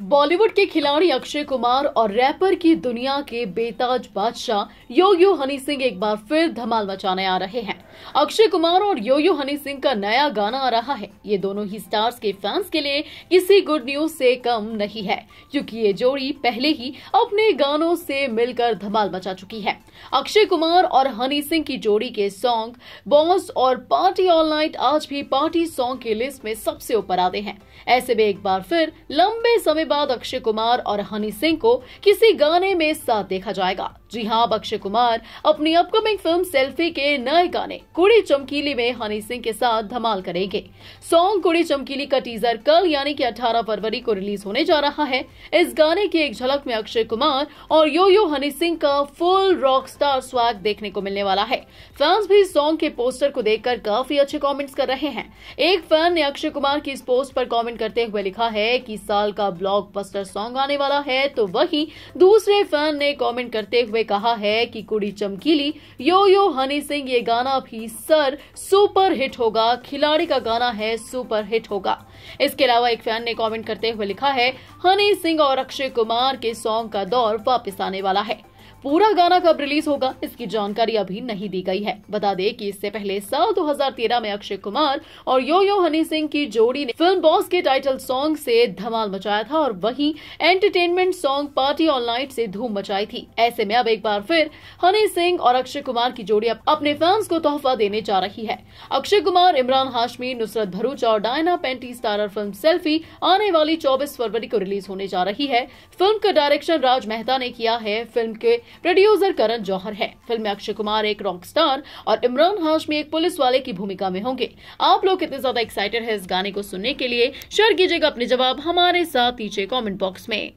बॉलीवुड के खिलाड़ी अक्षय कुमार और रैपर की दुनिया के बेताज बादशाह यो यो हनी सिंह एक बार फिर धमाल मचाने आ रहे हैं अक्षय कुमार और यो यो हनी सिंह का नया गाना आ रहा है ये दोनों ही स्टार्स के फैंस के लिए किसी गुड न्यूज से कम नहीं है क्योंकि ये जोड़ी पहले ही अपने गानों से मिलकर धमाल मचा चुकी है अक्षय कुमार और हनी सिंह की जोड़ी के सॉन्ग बॉस और पार्टी ऑल नाइट आज भी पार्टी सॉन्ग की लिस्ट में सबसे ऊपर आते हैं ऐसे में एक बार फिर लंबे समय के बाद अक्षय कुमार और हनी सिंह को किसी गाने में साथ देखा जाएगा जी हाँ अब अक्षय कुमार अपनी अपकमिंग फिल्म सेल्फी के नए गाने कुड़ी चमकीली में हनी सिंह के साथ धमाल करेंगे सॉन्ग कुड़ी चमकीली का टीजर कल यानी कि 18 फरवरी को रिलीज होने जा रहा है इस गाने की एक झलक में अक्षय कुमार और यो यो हनी सिंह का फुल रॉक स्टार स्वाग देखने को मिलने वाला है फैंस भी सॉन्ग के पोस्टर को देखकर काफी अच्छे कॉमेंट्स कर रहे हैं एक फैन ने अक्षय कुमार की इस पोस्ट पर कॉमेंट करते हुए लिखा है की साल का ब्लॉग ब्लॉकबस्टर सॉन्ग आने वाला है तो वहीं दूसरे फैन ने कमेंट करते हुए कहा है कि कुड़ी चमकीली यो यो हनी सिंह ये गाना भी सर सुपर हिट होगा खिलाड़ी का गाना है सुपर हिट होगा इसके अलावा एक फैन ने कॉमेंट करते हुए लिखा है हनी सिंह और अक्षय कुमार के सॉन्ग का दौर वापिस आने वाला है पूरा गाना कब रिलीज होगा इसकी जानकारी अभी नहीं दी गई है बता दें कि इससे पहले साल 2013 में अक्षय कुमार और यो यो हनी सिंह की जोड़ी ने फिल्म बॉस के टाइटल सॉन्ग से धमाल मचाया था और वहीं entertainment song party all night से धूम मचाई थी ऐसे में अब एक बार फिर हनी सिंह और अक्षय कुमार की जोड़ी अपने फैंस को तोहफा देने जा रही है अक्षय कुमार इमरान हाशमी नुसरत भरूच और Diana Penty starrer film Selfiee आने वाली चौबीस फरवरी को रिलीज होने जा रही है फिल्म का डायरेक्शन राज मेहता ने किया है फिल्म के प्रोड्यूसर करण जौहर है फिल्म में अक्षय कुमार एक रॉक स्टार और इमरान हाशमी एक पुलिस वाले की भूमिका में होंगे आप लोग कितने ज्यादा एक्साइटेड है इस गाने को सुनने के लिए शेयर कीजिएगा अपने जवाब हमारे साथ नीचे कॉमेंट बॉक्स में